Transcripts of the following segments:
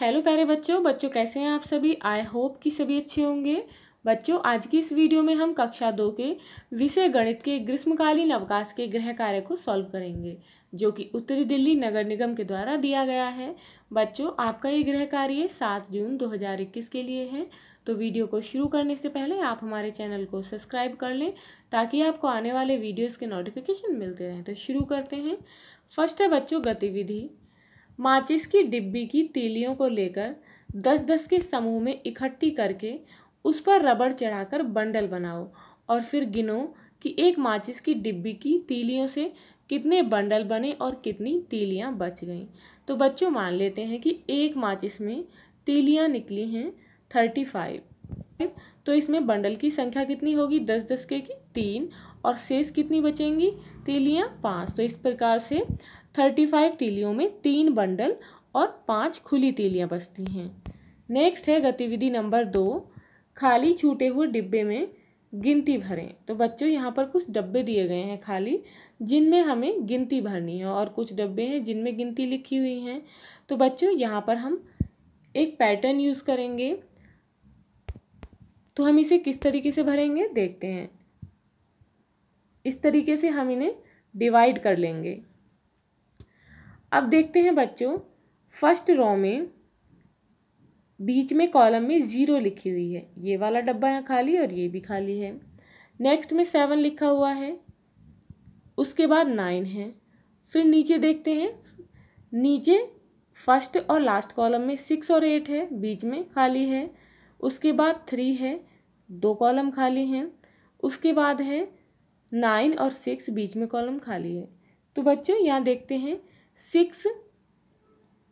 hello प्यारे बच्चों बच्चों कैसे हैं आप सभी आई होप कि सभी अच्छे होंगे बच्चों आज की इस वीडियो में हम कक्षा दो के विषय गणित के ग्रीष्मकालीन अवकाश के गृह कार्य को सॉल्व करेंगे जो कि उत्तरी दिल्ली नगर निगम के द्वारा दिया गया है बच्चों आपका ये गृह कार्य सात जून दो के लिए है तो वीडियो को शुरू करने से पहले आप हमारे चैनल को सब्सक्राइब कर लें ताकि आपको आने वाले वीडियोज़ के नोटिफिकेशन मिलते रहें तो शुरू करते हैं फर्स्ट है बच्चों गतिविधि माचिस की डिब्बी की तीलियों को लेकर दस दस के समूह में इकट्ठी करके उस पर रबड़ चढ़ाकर बंडल बनाओ और फिर गिनो कि एक माचिस की डिब्बी की तीलियों से कितने बंडल बने और कितनी तीलियाँ बच गईं तो बच्चों मान लेते हैं कि एक माचिस में तीलियाँ निकली हैं थर्टी फाइव तो इसमें बंडल की संख्या कितनी होगी दस दस के की तीन और शेष कितनी बचेंगी तीलियाँ पाँच तो इस प्रकार से थर्टी फाइव तीलियों में तीन बंडल और पाँच खुली तीलियाँ बचती हैं नेक्स्ट है गतिविधि नंबर दो खाली छूटे हुए डिब्बे में गिनती भरें तो बच्चों यहाँ पर कुछ डब्बे दिए गए हैं खाली जिनमें हमें गिनती भरनी है और कुछ डब्बे हैं जिनमें गिनती लिखी हुई हैं तो बच्चों यहाँ पर हम एक पैटर्न यूज़ करेंगे तो हम इसे किस तरीके से भरेंगे देखते हैं इस तरीके से हम इन्हें डिवाइड कर लेंगे अब देखते हैं बच्चों फर्स्ट रॉ में बीच में कॉलम में ज़ीरो लिखी हुई है ये वाला डब्बा यहाँ खाली और ये भी खाली है नेक्स्ट में सेवन लिखा हुआ है उसके बाद नाइन है फिर नीचे देखते हैं नीचे फर्स्ट और लास्ट कॉलम में सिक्स और एट है बीच में खाली है उसके बाद थ्री है दो कॉलम खाली हैं उसके बाद है नाइन और सिक्स बीच में कॉलम खाली है तो बच्चों यहाँ देखते हैं सिक्स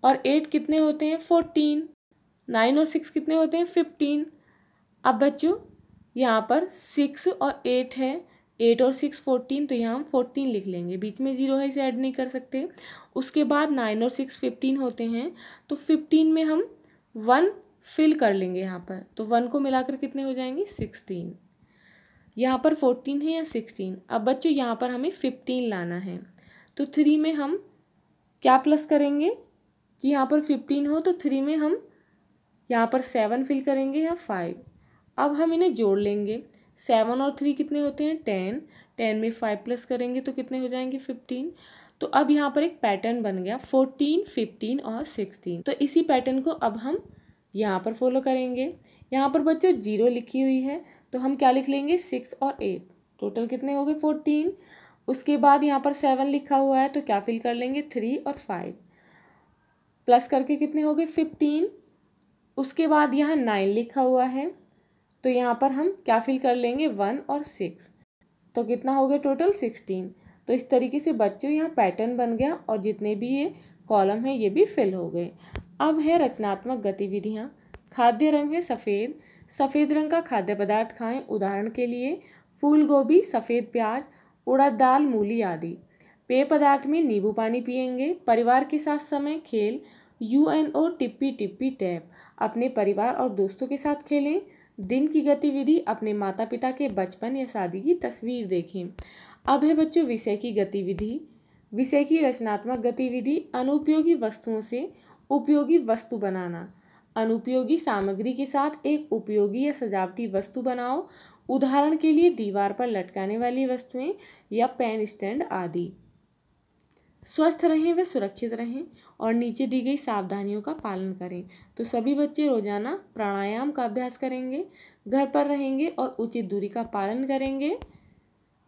और एट कितने होते हैं फोर्टीन नाइन और सिक्स कितने होते हैं फिफ्टीन अब बच्चों यहाँ पर सिक्स और एट है एट और सिक्स फोर्टीन तो यहाँ हम फोर्टीन लिख लेंगे बीच में ज़ीरो है इसे ऐड नहीं कर सकते उसके बाद नाइन और सिक्स फिफ्टीन होते हैं तो फिफ्टीन में हम वन फिल कर लेंगे यहाँ पर तो वन को मिलाकर कितने हो जाएंगे सिक्सटीन यहाँ पर फोर्टीन है या सिक्सटीन अब बच्चों यहाँ पर हमें फिफ्टीन लाना है तो थ्री में हम क्या प्लस करेंगे कि यहाँ पर फिफ्टीन हो तो थ्री में हम यहाँ पर सेवन फिल करेंगे या फाइव अब हम इन्हें जोड़ लेंगे सेवन और थ्री कितने होते हैं टेन टेन में फाइव प्लस करेंगे तो कितने हो जाएंगे फिफ्टीन तो अब यहाँ पर एक पैटर्न बन गया फोर्टीन फिफ्टीन और सिक्सटीन तो इसी पैटर्न को अब हम यहाँ पर फॉलो करेंगे यहाँ पर बच्चों जीरो लिखी हुई है तो हम क्या लिख लेंगे सिक्स और एट टोटल कितने हो गए फोर्टीन उसके बाद यहाँ पर सेवन लिखा हुआ है तो क्या फिल कर लेंगे थ्री और फाइव प्लस करके कितने हो गए फिफ्टीन उसके बाद यहाँ नाइन लिखा हुआ है तो यहाँ पर हम क्या फिल कर लेंगे वन और सिक्स तो कितना हो गया टोटल सिक्सटीन तो इस तरीके से बच्चों यहाँ पैटर्न बन गया और जितने भी ये कॉलम है ये भी फिल हो गए अब है रचनात्मक गतिविधियाँ खाद्य रंग है सफ़ेद सफ़ेद रंग का खाद्य पदार्थ खाएं उदाहरण के लिए फूल गोभी सफ़ेद प्याज उड़द दाल मूली आदि पेय पदार्थ में नींबू पानी पियेंगे परिवार के साथ समय खेल U N O tippy tippy tap अपने परिवार और दोस्तों के साथ खेलें दिन की गतिविधि अपने माता पिता के बचपन या शादी की तस्वीर देखें अब है बच्चों विषय की गतिविधि विषय की रचनात्मक गतिविधि अनुपयोगी वस्तुओं से उपयोगी वस्तु बनाना अनुपयोगी सामग्री के साथ एक उपयोगी या सजावटी वस्तु बनाओ उदाहरण के लिए दीवार पर लटकाने वाली वस्तुएं या पेन स्टैंड आदि स्वस्थ रहें व सुरक्षित रहें और नीचे दी गई सावधानियों का पालन करें तो सभी बच्चे रोजाना प्राणायाम का अभ्यास करेंगे घर पर रहेंगे और उचित दूरी का पालन करेंगे